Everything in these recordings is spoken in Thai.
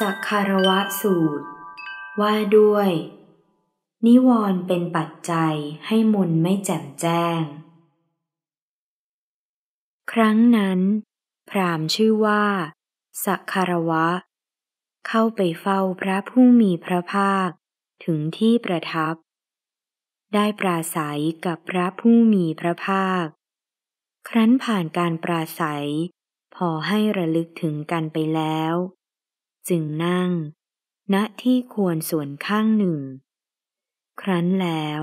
สักคารวะสูตร ว่าด้วย นิวรณ์เป็นปัจจัยให้มนไม่แจ่มแจ้ง ครั้งนั้น พรามชื่อว่า สักคารวะ เข้าไปเฝ้าพระผู้มีพระภาค ถึงที่ประทับ ได้ปราศัยกับพระผู้มีพระภาค ครั้นผ่านการปราศัย พอให้ระลึกถึงกันไปแล้วจึงนั่ง ณ ที่ควรส่วนข้างหนึ่ง ครั้นแล้ว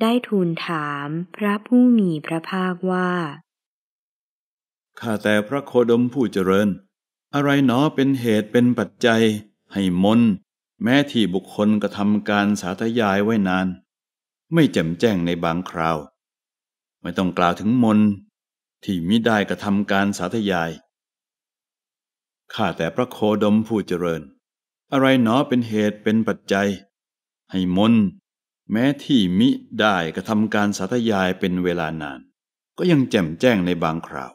ได้ทูลถามพระผู้มีพระภาคว่า ข้าแต่พระโคดมผู้เจริญ อะไรหนอเป็นเหตุเป็นปัจจัยให้มน แม้ที่บุคคลกระทำการสาธยายไว้นาน ไม่แจ่มแจ้งในบางคราว ไม่ต้องกล่าวถึงมน ที่มิได้กระทำการสาธยายข้าแต่พระโคดมผู้เจริญ อะไรหนอเป็นเหตุเป็นปัจจัย ให้มน แม้ที่มิได้กระทำการสาธยายเป็นเวลานาน ก็ยังแจ่มแจ้งในบางคราว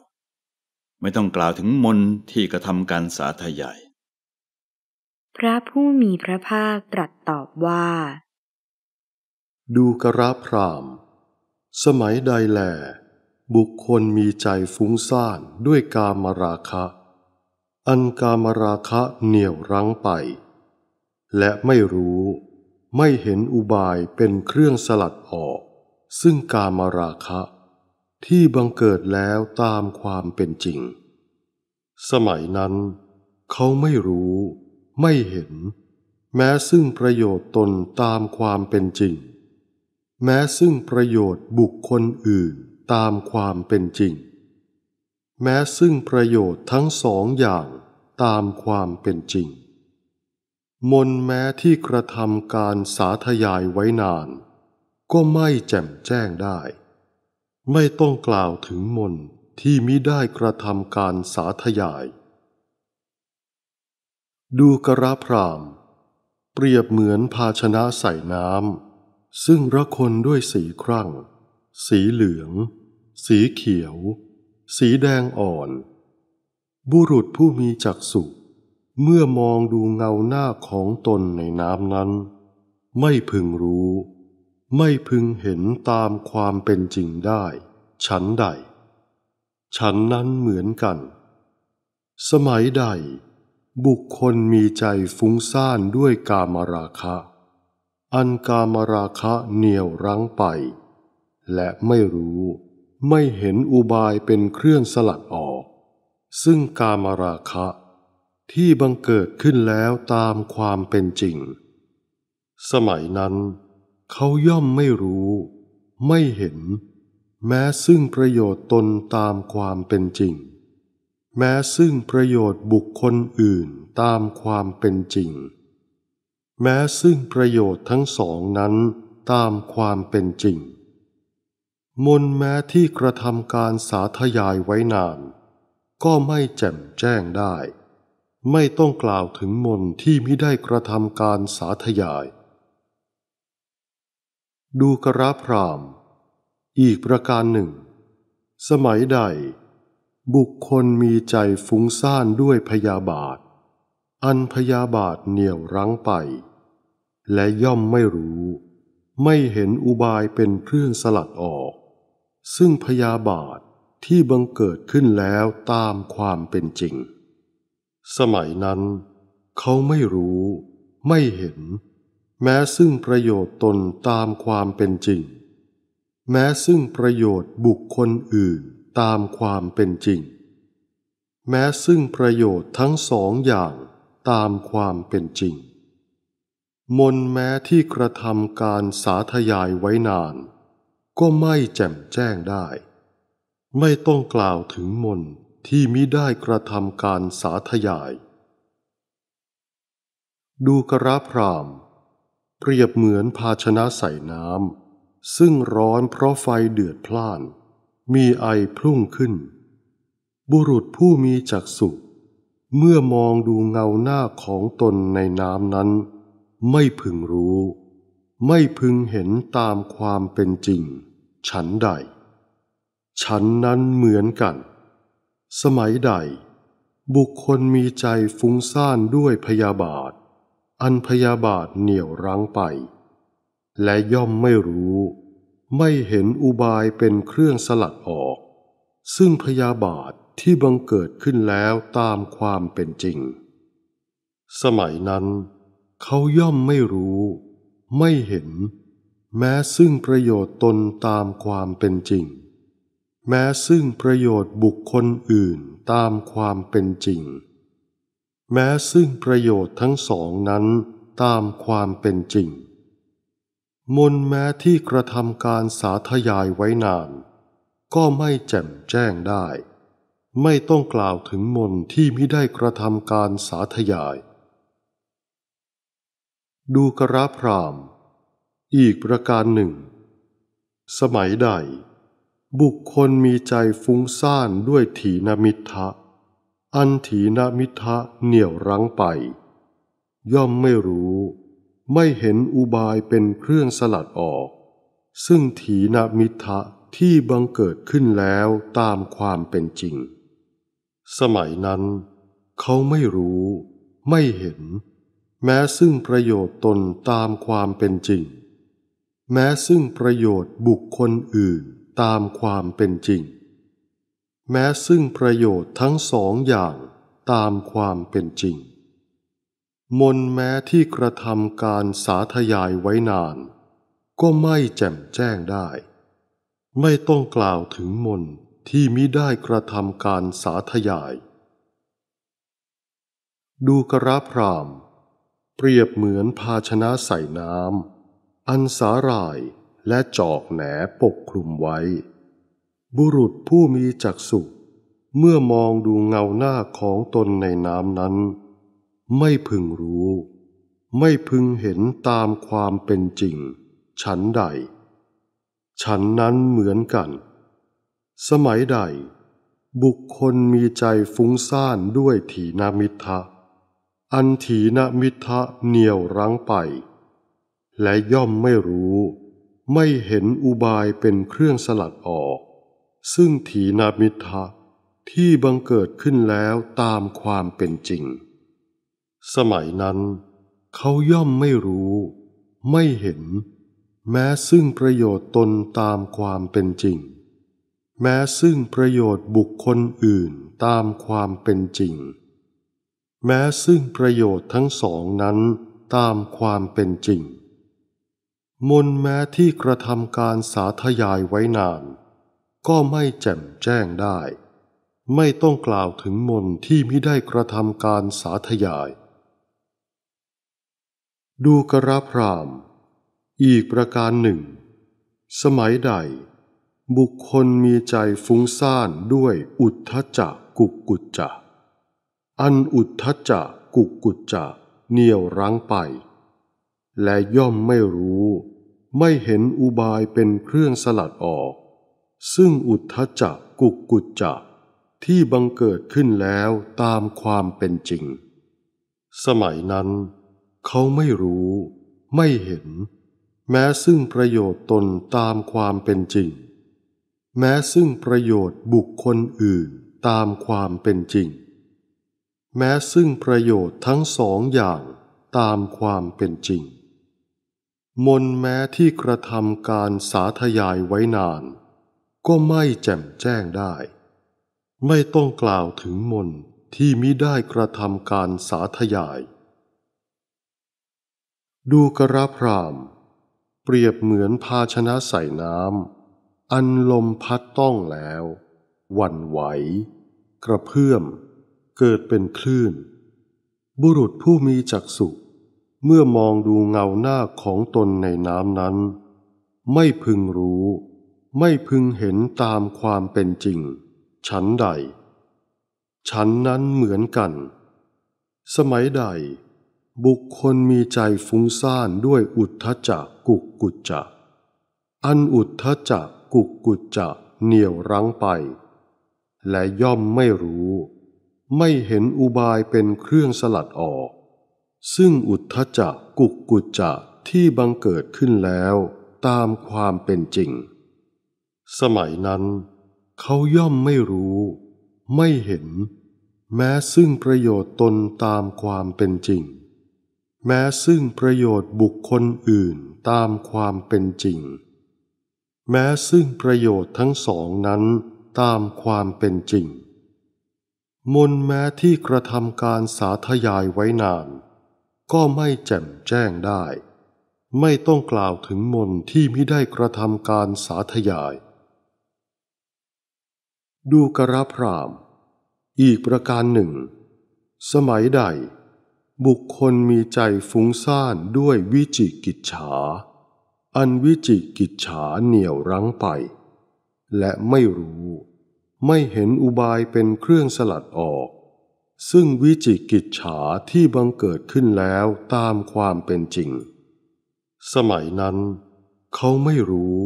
ไม่ต้องกล่าวถึงมนที่กระทำการสาธยาย พระผู้มีพระภาคตรัสตอบว่า ดูกระพรามสมัยใดแลบุคคลมีใจฟุ้งซ่านด้วยกามราคะอันกามราคะเหนี่ยวรั้งไป และไม่รู้ไม่เห็นอุบายเป็นเครื่องสลัดออก ซึ่งกามราคะที่บังเกิดแล้วตามความเป็นจริง สมัยนั้นเขาไม่รู้ ไม่เห็น แม้ซึ่งประโยชน์ตนตามความเป็นจริง แม้ซึ่งประโยชน์บุคคลอื่นตามความเป็นจริงแม้ซึ่งประโยชน์ทั้งสองอย่างตามความเป็นจริง มนแม้ที่กระทำการสาธยายไว้นาน ก็ไม่แจ่มแจ้งได้ ไม่ต้องกล่าวถึงมนที่มิได้กระทำการสาธยาย ดูกระพรามเปรียบเหมือนภาชนะใส่น้ำซึ่งระคนด้วยสีครั่งสีเหลือง สีเขียวสีแดงอ่อน บุรุษผู้มีจักษุเมื่อมองดูเงาหน้าของตนในน้ำนั้น ไม่พึงรู้ ไม่พึงเห็นตามความเป็นจริงได้ ฉันใด ฉันนั้นเหมือนกัน สมัยใด บุคคลมีใจฟุ้งซ่านด้วยกามราคะ อันกามราคะเหนี่ยวรั้งไป และไม่รู้ไม่เห็นอุบายเป็นเครื่องสลัดออก ซึ่งกามราคะที่บังเกิดขึ้นแล้วตามความเป็นจริง สมัยนั้นเขาย่อมไม่รู้ไม่เห็น แม้ซึ่งประโยชน์ตนตามความเป็นจริง แม้ซึ่งประโยชน์บุคคลอื่นตามความเป็นจริง แม้ซึ่งประโยชน์ทั้งสองนั้นตามความเป็นจริงมนแม้ที่กระทำการสาธยายไว้นาน ก็ไม่แจ่มแจ้งได้ ไม่ต้องกล่าวถึงมนที่ไม่ได้กระทำการสาธยาย ดูกระพราม อีกประการหนึ่ง สมัยใด บุคคลมีใจฟุ้งซ่านด้วยพยาบาท อันพยาบาทเหนี่ยวรั้งไป และย่อมไม่รู้ ไม่เห็นอุบายเป็นเครื่องสลัดออกซึ่งพยาบาทที่บังเกิดขึ้นแล้วตามความเป็นจริง สมัยนั้น เขาไม่รู้ไม่เห็น แม้ซึ่งประโยชน์ตนตามความเป็นจริง แม้ซึ่งประโยชน์บุคคลอื่นตามความเป็นจริง แม้ซึ่งประโยชน์ทั้งสองอย่างตามความเป็นจริง มนแม้ที่กระทำการสาธยายไว้นานก็ไม่แจ่มแจ้งได้ ไม่ต้องกล่าวถึงมนที่มิได้กระทำการสาธยาย ดูกระพราม เปรียบเหมือนภาชนะใส่น้ำ ซึ่งร้อนเพราะไฟเดือดพล่าน มีไอพุ่งขึ้น บุรุษผู้มีจักษุเมื่อมองดูเงาหน้าของตนในน้ำนั้น ไม่พึงรู้ ไม่พึงเห็นตามความเป็นจริงฉันใด ฉันนั้นเหมือนกัน สมัยใด บุคคลมีใจฟุ้งซ่านด้วยพยาบาท อันพยาบาทเหนี่ยวรั้งไป และย่อมไม่รู้ ไม่เห็นอุบายเป็นเครื่องสลัดออก ซึ่งพยาบาทที่บังเกิดขึ้นแล้วตามความเป็นจริง สมัยนั้น เขาย่อมไม่รู้ ไม่เห็นแม้ซึ่งประโยชน์ตนตามความเป็นจริง แม้ซึ่งประโยชน์บุคคลอื่นตามความเป็นจริง แม้ซึ่งประโยชน์ทั้งสองนั้นตามความเป็นจริง มนแม้ที่กระทำการสาธยายไว้นาน ก็ไม่แจ่มแจ้งได้ ไม่ต้องกล่าวถึงมนที่ไม่ได้กระทำการสาธยาย ดูกระพรามอีกประการหนึ่ง สมัยใด บุคคลมีใจฟุ้งซ่านด้วยถีนมิทะอันถีนมิทะเหนี่ยวรั้งไป ย่อมไม่รู้ ไม่เห็นอุบายเป็นเครื่องสลัดออก ซึ่งถีนมิทะที่บังเกิดขึ้นแล้วตามความเป็นจริง สมัยนั้นเขาไม่รู้ไม่เห็น แม้ซึ่งประโยชน์ตนตามความเป็นจริงแม้ซึ่งประโยชน์บุคคลอื่นตามความเป็นจริง แม้ซึ่งประโยชน์ทั้งสองอย่างตามความเป็นจริง มนแม้ที่กระทำการสาธยายไว้นาน ก็ไม่แจ่มแจ้งได้ ไม่ต้องกล่าวถึงมนที่มิได้กระทำการสาธยาย ดูกระพรามเปรียบเหมือนภาชนะใส่น้ำอันสาหร่ายและจอกแหนปกคลุมไว้ บุรุษผู้มีจักษุเมื่อมองดูเงาหน้าของตนในน้ำนั้น ไม่พึงรู้ ไม่พึงเห็นตามความเป็นจริง ฉันใด ฉันนั้นเหมือนกัน สมัยใด บุคคลมีใจฟุ้งซ่านด้วยถีนามิทะอันถีนามิทะเหนียวรั้งไปและย่อมไม่รู้ ไม่เห็นอุบายเป็นเครื่องสลัดออก ซึ่งถีนามิทะที่บังเกิดขึ้นแล้วตามความเป็นจริง สมัยนั้น เขาย่อมไม่รู้ ไม่เห็น แม้ซึ่งประโยชน์ตนตามความเป็นจริง แม้ซึ่งประโยชน์บุคคลอื่นตามความเป็นจริง แม้ซึ่งประโยชน์ทั้งสองนั้นตามความเป็นจริงมนแม้ที่กระทำการสาธยายไว้นาน ก็ไม่แจ่มแจ้งได้ ไม่ต้องกล่าวถึงมนที่ไม่ได้กระทำการสาธยาย ดูกระพรามอีกประการหนึ่ง สมัยใด บุคคลมีใจฟุ้งซ่านด้วยอุทธจักกุกกุจจะอันอุทธจักกุกกุจจะเหนี่ยวรั้งไป และย่อมไม่รู้ไม่เห็นอุบายเป็นเครื่องสลัดออก ซึ่งอุทธจักกุกกุจจักที่บังเกิดขึ้นแล้วตามความเป็นจริง สมัยนั้นเขาไม่รู้ไม่เห็น แม้ซึ่งประโยชน์ตนตามความเป็นจริง แม้ซึ่งประโยชน์บุคคลอื่นตามความเป็นจริง แม้ซึ่งประโยชน์ทั้งสองอย่างตามความเป็นจริงมนแม้ที่กระทำการสาธยายไว้นานก็ไม่แจ่มแจ้งได้ ไม่ต้องกล่าวถึงมนที่มิได้กระทำการสาธยาย ดูกระพรามเปรียบเหมือนภาชนะใส่น้ำอันลมพัดต้องแล้ววันไหว กระเพื่อม เกิดเป็นคลื่น บุรุษผู้มีจักษุเมื่อมองดูเงาหน้าของตนในน้ำนั้น ไม่พึงรู้ ไม่พึงเห็นตามความเป็นจริง ฉันใด ฉันนั้นเหมือนกัน สมัยใด บุคคลมีใจฟุ้งซ่านด้วยอุทธจักกุกกุจจะ อันอุทธจักกุกกุจจะเหนี่ยวรั้งไป และย่อมไม่รู้ ไม่เห็นอุบายเป็นเครื่องสลัดออกซึ่งอุทธจักกุกกุจจะที่บังเกิดขึ้นแล้วตามความเป็นจริง สมัยนั้นเขาย่อมไม่รู้ ไม่เห็น แม้ซึ่งประโยชน์ตนตามความเป็นจริง แม้ซึ่งประโยชน์บุคคลอื่นตามความเป็นจริง แม้ซึ่งประโยชน์ทั้งสองนั้นตามความเป็นจริง มนแม้ที่กระทำการสาธยายไว้นานก็ไม่แจ่มแจ้งได้ ไม่ต้องกล่าวถึงมนที่มิได้กระทำการสาธยาย ดูกระพราม อีกประการหนึ่ง สมัยใด บุคคลมีใจฟุ้งซ่านด้วยวิจิกิจฉา อันวิจิกิจฉาเหนี่ยวรั้งไป และไม่รู้ไม่เห็นอุบายเป็นเครื่องสลัดออกซึ่งวิจิกิจฉาที่บังเกิดขึ้นแล้วตามความเป็นจริง สมัยนั้น เขาไม่รู้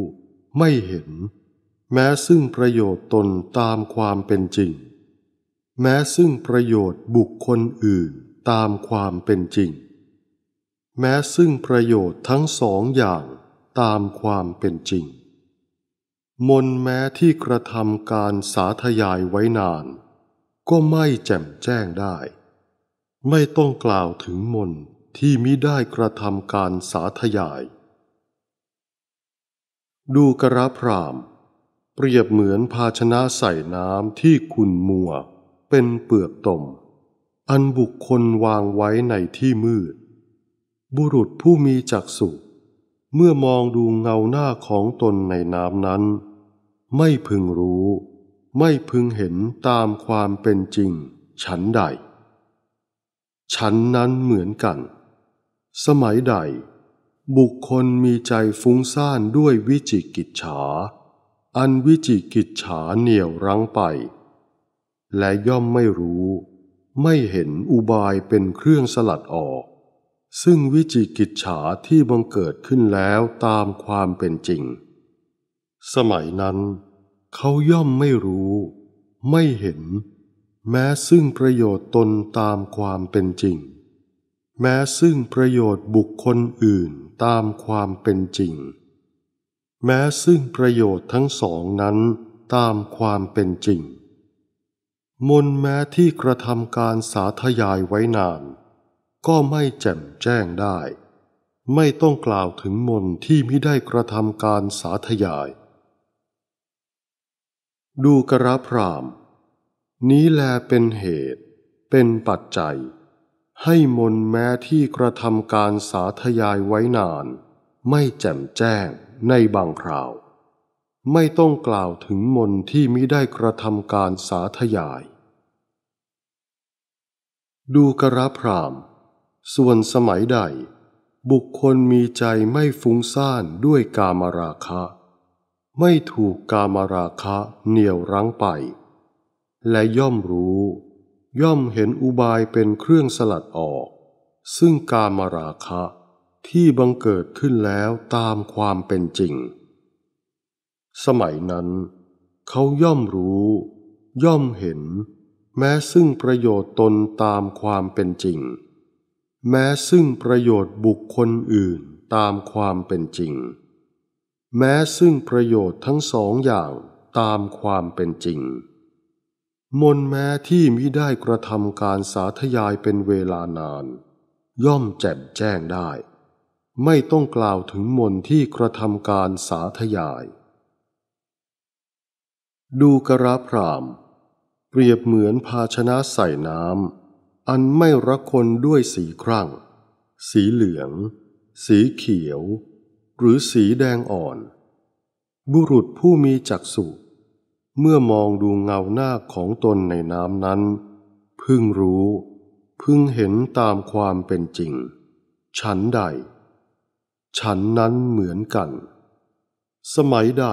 ไม่เห็น แม้ซึ่งประโยชน์ตนตามความเป็นจริง แม้ซึ่งประโยชน์บุคคลอื่นตามความเป็นจริง แม้ซึ่งประโยชน์ทั้งสองอย่างตามความเป็นจริง มนแม้ที่กระทำการสาธยายไว้นานก็ไม่แจ่มแจ้งได้ ไม่ต้องกล่าวถึงมนที่มิได้กระทำการสาธยาย ดูกระพราม เปรียบเหมือนภาชนะใส่น้ำที่คุณมัวเป็นเปลือกตม อันบุคคลวางไว้ในที่มืด บุรุษผู้มีจักษุเมื่อมองดูเงาหน้าของตนในน้ำนั้น ไม่พึงรู้ไม่พึงเห็นตามความเป็นจริง ฉันใด ฉันนั้นเหมือนกัน สมัยใด บุคคลมีใจฟุ้งซ่านด้วยวิจิกิจฉา อันวิจิกิจฉาเหนี่ยวรั้งไป และย่อมไม่รู้ ไม่เห็นอุบายเป็นเครื่องสลัดออก ซึ่งวิจิกิจฉาที่บังเกิดขึ้นแล้วตามความเป็นจริง สมัยนั้นเขาย่อมไม่รู้ ไม่เห็น แม้ซึ่งประโยชน์ตนตามความเป็นจริง แม้ซึ่งประโยชน์บุคคลอื่นตามความเป็นจริง แม้ซึ่งประโยชน์ทั้งสองนั้นตามความเป็นจริง มนแม้ที่กระทำการสาธยายไว้นาน ก็ไม่แจ่มแจ้งได้ ไม่ต้องกล่าวถึงมนที่ไม่ได้กระทำการสาธยายดูกระพรามนี้แลเป็นเหตุ เป็นปัจจัย ให้มนแม้ที่กระทำการสาธยายไว้นาน ไม่แจ่มแจ้งในบางคราว ไม่ต้องกล่าวถึงมนที่มิได้กระทำการสาธยาย ดูกระพรามส่วนสมัยใด บุคคลมีใจไม่ฟุ้งซ่านด้วยกามราคะไม่ถูกกามราคะเหนี่ยวรั้งไป และย่อมรู้ ย่อมเห็นอุบายเป็นเครื่องสลัดออก ซึ่งกามราคะที่บังเกิดขึ้นแล้วตามความเป็นจริง สมัยนั้น เขาย่อมรู้ ย่อมเห็น แม้ซึ่งประโยชน์ตนตามความเป็นจริง แม้ซึ่งประโยชน์บุคคลอื่นตามความเป็นจริงแม้ซึ่งประโยชน์ทั้งสองอย่างตามความเป็นจริง มนแม้ที่มิได้กระทำการสาธยายเป็นเวลานาน ย่อมแจ่มแจ้งได้ ไม่ต้องกล่าวถึงมนที่กระทำการสาธยาย ดูกระพรามเปรียบเหมือนภาชนะใส่น้ำอันไม่ระคนด้วยสีครั่ง สีเหลือง สีเขียวหรือสีแดงอ่อน บุรุษผู้มีจักษุเมื่อมองดูเงาหน้าของตนในน้ำนั้น พึงรู้ พึงเห็นตามความเป็นจริง ฉันใด ฉันนั้นเหมือนกัน สมัยใด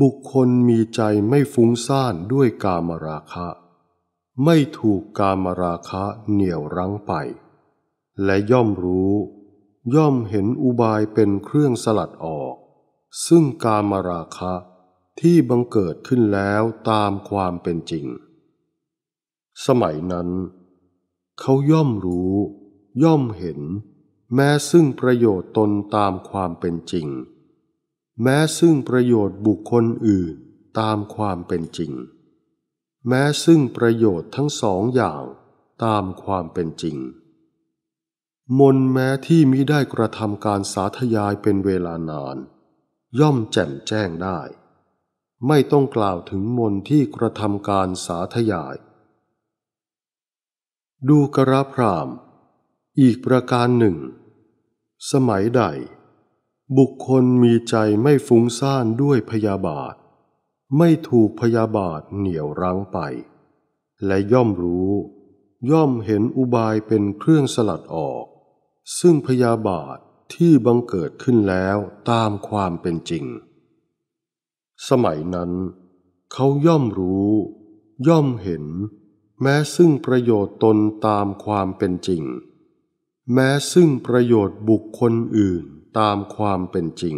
บุคคลมีใจไม่ฟุ้งซ่านด้วยกามราคะ ไม่ถูกกามราคะเหนี่ยวรั้งไป และย่อมรู้ย่อมเห็นอุบายเป็นเครื่องสลัดออก ซึ่งกามราคะที่บังเกิดขึ้นแล้วตามความเป็นจริง สมัยนั้น เขาย่อมรู้ย่อมเห็นแม้ซึ่งประโยชน์ตนตามความเป็นจริง แม้ซึ่งประโยชน์บุคคลอื่นตามความเป็นจริง แม้ซึ่งประโยชน์ทั้งสองอย่างตามความเป็นจริงมนแม้ที่มิได้กระทำการสาธยายเป็นเวลานาน ย่อมแจ่มแจ้งได้ ไม่ต้องกล่าวถึงมนที่กระทำการสาธยาย ดูกระพราม อีกประการหนึ่ง สมัยใด บุคคลมีใจไม่ฟุ้งซ่านด้วยพยาบาท ไม่ถูกพยาบาทเหนี่ยวรั้งไป และย่อมรู้ ย่อมเห็นอุบายเป็นเครื่องสลัดออกซึ่งพยาบาทที่บังเกิดขึ้นแล้วตามความเป็นจริง สมัยนั้นเขาย่อมรู้ ย่อมเห็น แม้ซึ่งประโยชน์ตนตามความเป็นจริง แม้ซึ่งประโยชน์บุคคลอื่นตามความเป็นจริง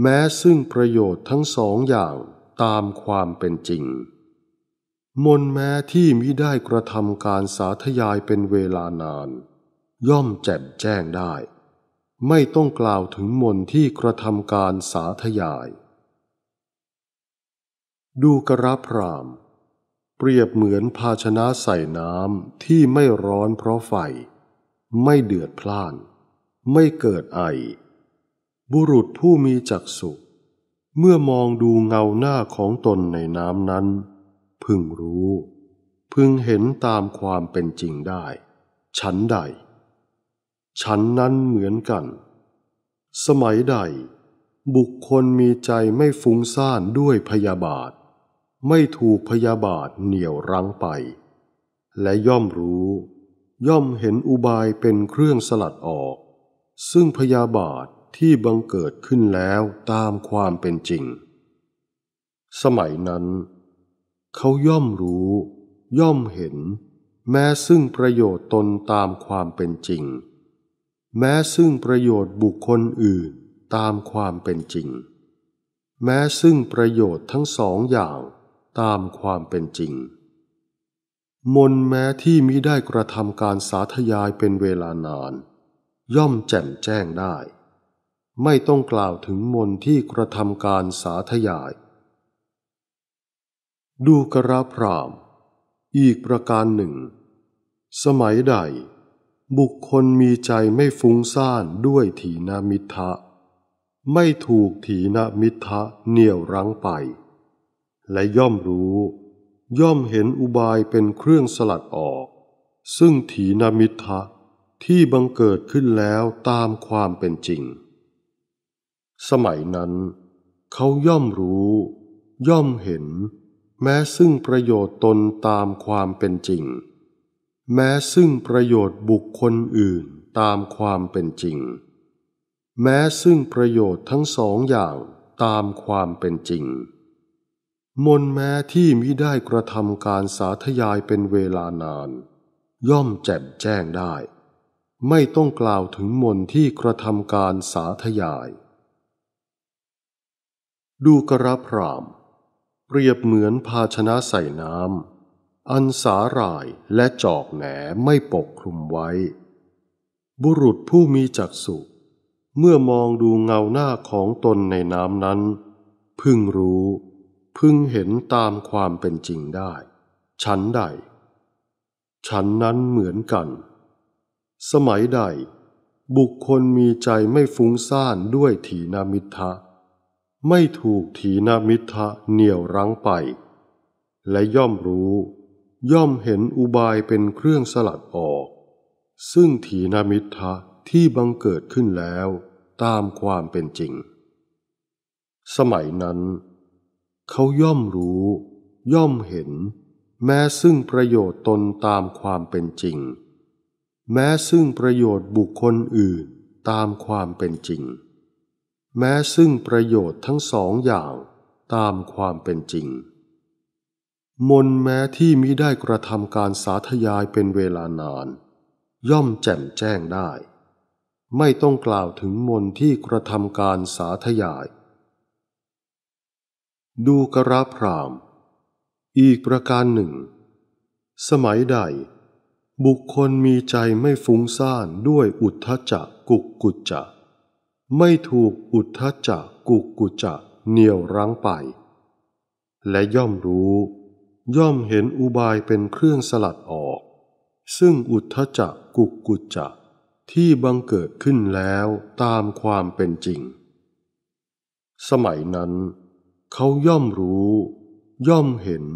แม้ซึ่งประโยชน์ทั้งสองอย่างตามความเป็นจริง มนแม้ที่มิได้กระทำการสาธยายเป็นเวลานานย่อมแจ่มแจ้งได้ ไม่ต้องกล่าวถึงมนที่กระทำการสาธยาย ดูกระพราม เปรียบเหมือนภาชนะใส่น้ำที่ไม่ร้อนเพราะไฟ ไม่เดือดพล่าน ไม่เกิดไอ บุรุษผู้มีจักษุ เมื่อมองดูเงาหน้าของตนในน้ำนั้น พึงรู้ พึงเห็นตามความเป็นจริงได้ ฉันใดฉันนั้นเหมือนกัน สมัยใด บุคคลมีใจไม่ฟุ้งซ่านด้วยพยาบาท ไม่ถูกพยาบาทเหนี่ยวรั้งไป และย่อมรู้ ย่อมเห็นอุบายเป็นเครื่องสลัดออก ซึ่งพยาบาทที่บังเกิดขึ้นแล้วตามความเป็นจริง สมัยนั้น เขาย่อมรู้ ย่อมเห็น แม้ซึ่งประโยชน์ตนตามความเป็นจริงแม้ซึ่งประโยชน์บุคคลอื่นตามความเป็นจริง แม้ซึ่งประโยชน์ทั้งสองอย่างตามความเป็นจริง มนแม้ที่มิได้กระทำการสาธยายเป็นเวลานาน ย่อมแจ่มแจ้งได้ ไม่ต้องกล่าวถึงมนที่กระทำการสาธยาย ดูกระพรามอีกประการหนึ่ง สมัยใดบุคคลมีใจไม่ฟุ้งซ่านด้วยถีนมิทะไม่ถูกถีนมิทะเหนี่ยวรั้งไป และย่อมรู้ย่อมเห็นอุบายเป็นเครื่องสลัดออก ซึ่งถีนมิทะที่บังเกิดขึ้นแล้วตามความเป็นจริง สมัยนั้นเขาย่อมรู้ย่อมเห็นแม้ซึ่งประโยชน์ตนตามความเป็นจริงแม้ซึ่งประโยชน์บุคคลอื่นตามความเป็นจริง แม้ซึ่งประโยชน์ทั้งสองอย่างตามความเป็นจริง มนแม้ที่มิได้กระทำการสาธยายเป็นเวลานาน ย่อมแจ่มแจ้งได้ ไม่ต้องกล่าวถึงมนที่กระทำการสาธยาย ดูกระพราม เปรียบเหมือนภาชนะใส่น้ำอันสาหร่ายและจอกแหนไม่ปกคลุมไว้ บุรุษผู้มีจักษุเมื่อมองดูเงาหน้าของตนในน้ำนั้น พึงรู้ พึงเห็นตามความเป็นจริงได้ ฉันใด ฉันนั้นเหมือนกัน สมัยใด บุคคลมีใจไม่ฟุ้งซ่านด้วยถีนามิทะไม่ถูกถีนามิทะเหนี่ยวรั้งไป และย่อมรู้ย่อมเห็นอุบายเป็นเครื่องสลัดออก ซึ่งถีนามิทะที่บังเกิดขึ้นแล้วตามความเป็นจริง สมัยนั้น เขาย่อมรู้ ย่อมเห็น แม้ซึ่งประโยชน์ตนตามความเป็นจริง แม้ซึ่งประโยชน์บุคคลอื่นตามความเป็นจริง แม้ซึ่งประโยชน์ทั้งสองอย่างตามความเป็นจริงมนแม้ที่มิได้กระทำการสาธยายเป็นเวลานาน ย่อมแจ่มแจ้งได้ ไม่ต้องกล่าวถึงมนที่กระทำการสาธยาย ดูกระพรามอีกประการหนึ่ง สมัยใด บุคคลมีใจไม่ฟุ้งซ่านด้วยอุทธจักกุกกุจจะไม่ถูกอุทธจักกุกกุจจะเหนี่ยวรั้งไป และย่อมรู้ย่อมเห็นอุบายเป็นเครื่องสลัดออก ซึ่งอุทธจักกุกกุจจะที่บังเกิดขึ้นแล้วตามความเป็นจริง สมัยนั้น เขาย่อมรู้ ย่อมเห็น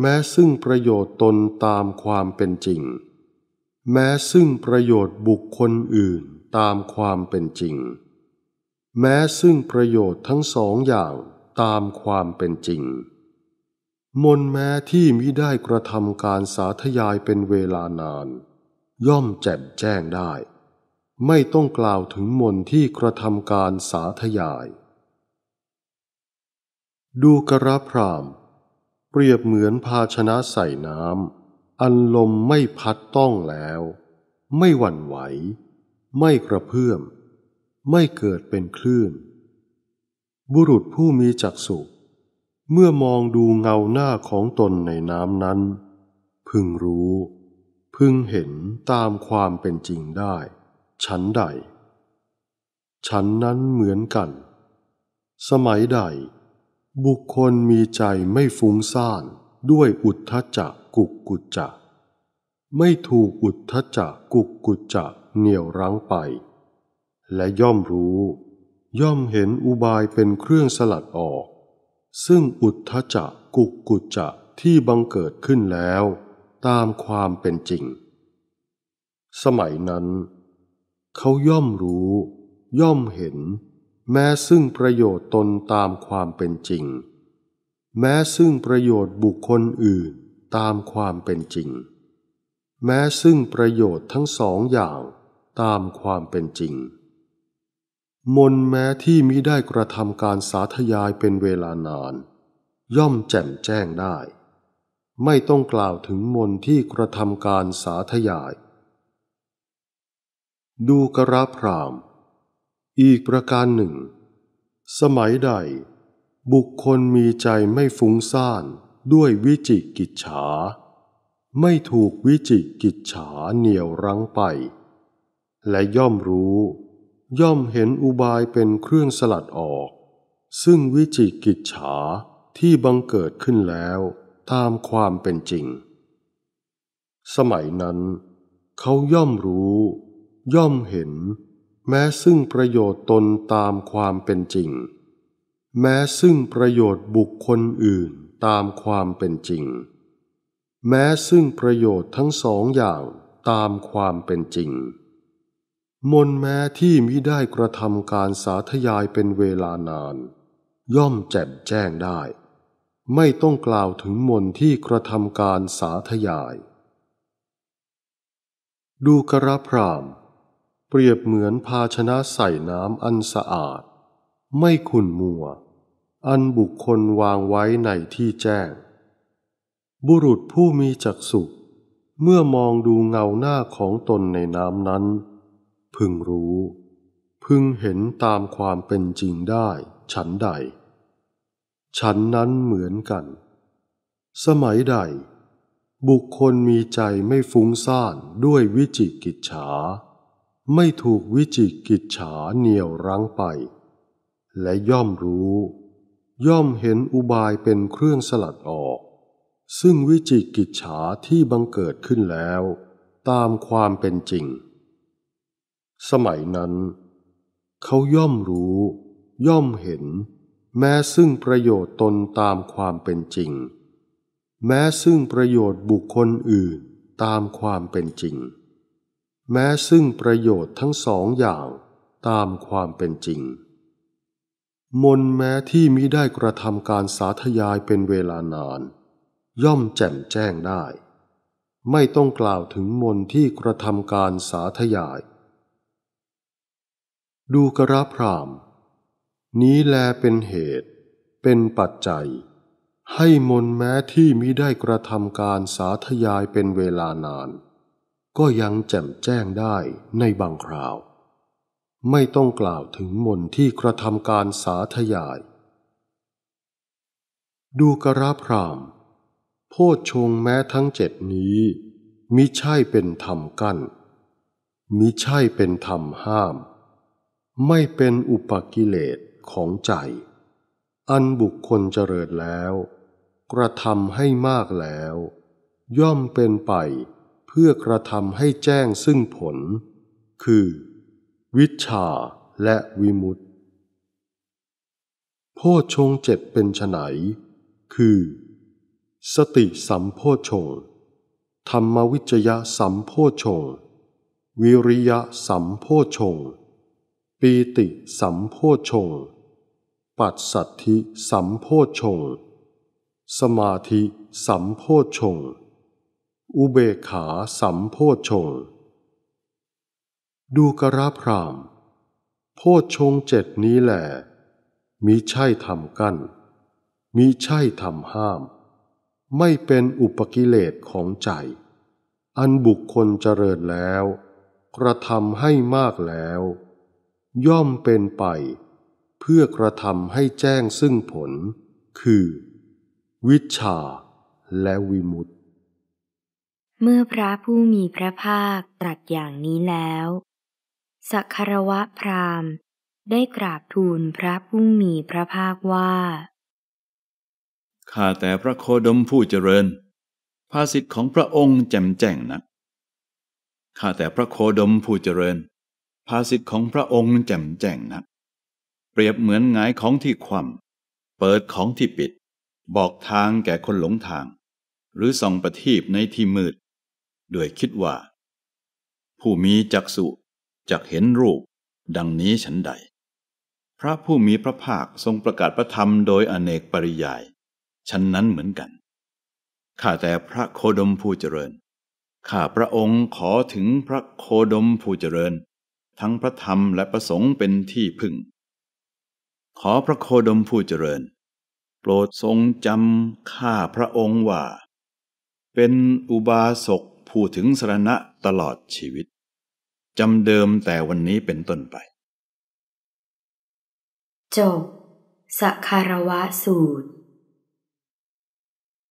แม้ซึ่งประโยชน์ตนตามความเป็นจริง แม้ซึ่งประโยชน์บุคคลอื่นตามความเป็นจริง แม้ซึ่งประโยชน์ทั้งสองอย่างตามความเป็นจริงมนแม้ที่มิได้กระทำการสาธยายเป็นเวลานาน ย่อมแจ่มแจ้งได้ ไม่ต้องกล่าวถึงมนที่กระทำการสาธยาย ดูกระพราม เปรียบเหมือนภาชนะใส่น้ำอันลมไม่พัดต้องแล้ว ไม่หวั่นไหว ไม่กระเพื่อมไม่เกิดเป็นคลื่น บุรุษผู้มีจักษุขเมื่อมองดูเงาหน้าของตนในน้ำนั้น พึงรู้ พึงเห็นตามความเป็นจริงได้ ฉันใด ฉันนั้นเหมือนกัน สมัยใด บุคคลมีใจไม่ฟุ้งซ่านด้วยอุทธจักกุกกุจจะไม่ถูกอุทธจักกุกกุจจะเหนี่ยวรั้งไป และย่อมรู้ ย่อมเห็นอุบายเป็นเครื่องสลัดออกซึ่งอุทธจะกุกกุจจะที่บังเกิดขึ้นแล้วตามความเป็นจริง สมัยนั้นเขาย่อมรู้ ย่อมเห็น แม้ซึ่งประโยชน์ตนตามความเป็นจริง แม้ซึ่งประโยชน์บุคคลอื่นตามความเป็นจริง แม้ซึ่งประโยชน์ทั้งสองอย่างตามความเป็นจริงมนแม้ที่มิได้กระทำการสาธยายเป็นเวลานาน ย่อมแจ่มแจ้งได้ ไม่ต้องกล่าวถึงมนที่กระทำการสาธยาย ดูกระพรามอีกประการหนึ่ง สมัยใด บุคคลมีใจไม่ฟุ้งซ่านด้วยวิจิกิจฉา ไม่ถูกวิจิกิจฉาเหนี่ยวรั้งไป และย่อมรู้ย่อมเห็นอุบายเป็นเครื่องสลัดออกซึ่งวิจิกิจฉาที่บังเกิดขึ้นแล้วตามความเป็นจริง สมัยนั้น เขาย่อมรู้ ย่อมเห็น แม้ซึ่งประโยชน์ตนตามความเป็นจริง แม้ซึ่งประโยชน์บุคคลอื่นตามความเป็นจริง แม้ซึ่งประโยชน์ทั้งสองอย่างตามความเป็นจริงมนแม้ที่มิได้กระทำการสาธยายเป็นเวลานาน ย่อมแจ่มแจ้งได้ ไม่ต้องกล่าวถึงมนที่กระทำการสาธยาย ดูกระพรามเปรียบเหมือนภาชนะใส่น้ำอันสะอาด ไม่ขุ่นมัว อันบุคคลวางไว้ในที่แจ้ง บุรุษผู้มีจักษุเมื่อมองดูเงาหน้าของตนในน้ำนั้นพึงรู้ พึงเห็นตามความเป็นจริงได้ ฉันใด ฉันนั้นเหมือนกัน สมัยใด บุคคลมีใจไม่ฟุ้งซ่านด้วยวิจิกิจฉา ไม่ถูกวิจิกิจฉาเหนี่ยวรั้งไป และย่อมรู้ ย่อมเห็นอุบายเป็นเครื่องสลัดออก ซึ่งวิจิกิจฉาที่บังเกิดขึ้นแล้ว ตามความเป็นจริงสมัยนั้น เขาย่อมรู้ ย่อมเห็น แม้ซึ่งประโยชน์ตนตามความเป็นจริง แม้ซึ่งประโยชน์บุคคลอื่นตามความเป็นจริง แม้ซึ่งประโยชน์ทั้งสองอย่างตามความเป็นจริง มนแม้ที่มิได้กระทำการสาธยายเป็นเวลานาน ย่อมแจ่มแจ้งได้ ไม่ต้องกล่าวถึงมนที่กระทำการสาธยายดูกระพรามนี้แลเป็นเหตุ เป็นปัจจัย ให้มนแม้ที่มิได้กระทำการสาธยายเป็นเวลานาน ก็ยังแจ่มแจ้งได้ในบางคราว ไม่ต้องกล่าวถึงมนที่กระทำการสาธยาย ดูกระพรามโพชฌงแม้ทั้งเจ็ดนี้ มิใช่เป็นธรรมกัน้น มิใช่เป็นธรรมห้ามไม่เป็นอุปกิเลสของใจ อันบุคคลเจริญแล้ว กระทำให้มากแล้ว ย่อมเป็นไปเพื่อกระทำให้แจ้งซึ่งผล คือ วิชาและวิมุตติโพชงเจ็ดเป็นไนคือ สติสัมโพชง ธรรมวิจยะสัมโพชง วิริยะสัมโพชงปีติสัมโพชง ปัสสัทธิสัมโพชง สมาธิสัมโพชง อุเบขาสัมโพชงดูกระพรามโพชงเจ็ดนี้แหละมิใช่ทำกัน้นมิใช่ทำห้าม ไม่เป็นอุปกิเลสของใจ อันบุคคลเจริญแล้ว กระทำให้มากแล้วย่อมเป็นไป เพื่อกระทำให้แจ้งซึ่งผล คือวิชาและวิมุตติเมื่อพระผู้มีพระภาคตรัสอย่างนี้แล้ว สักครวะพราหมณ์ได้กราบทูลพระผู้มีพระภาคว่าข้าแต่พระโคดมผู้เจริญ ภาษิตของพระองค์แจ่มแจ้งนะข้าแต่พระโคดมผู้เจริญภาษิตของพระองค์แจ่มแจ้งนัก เปรียบเหมือนหงายของที่คว่ำเปิดของที่ปิด บอกทางแก่คนหลงทาง หรือส่องประทีปในที่มืดด้วยคิดว่า ผู้มีจักษุจักเห็นรูปดังนี้ฉันใด พระผู้มีพระภาคทรงประกาศพระธรรมโดยอเนกปริยายฉันนั้นเหมือนกัน ข้าแต่พระโคดมผู้เจริญ ข้าพระองค์ขอถึงพระโคดมผู้เจริญทั้งพระธรรมและประสงค์เป็นที่พึ่ง ขอพระโคดมผู้เจริญ โปรดทรงจำข้าพระองค์ว่า เป็นอุบาสกผู้ถึงสรณะตลอดชีวิตจำเดิมแต่วันนี้เป็นต้นไป จบสคารวะสูตร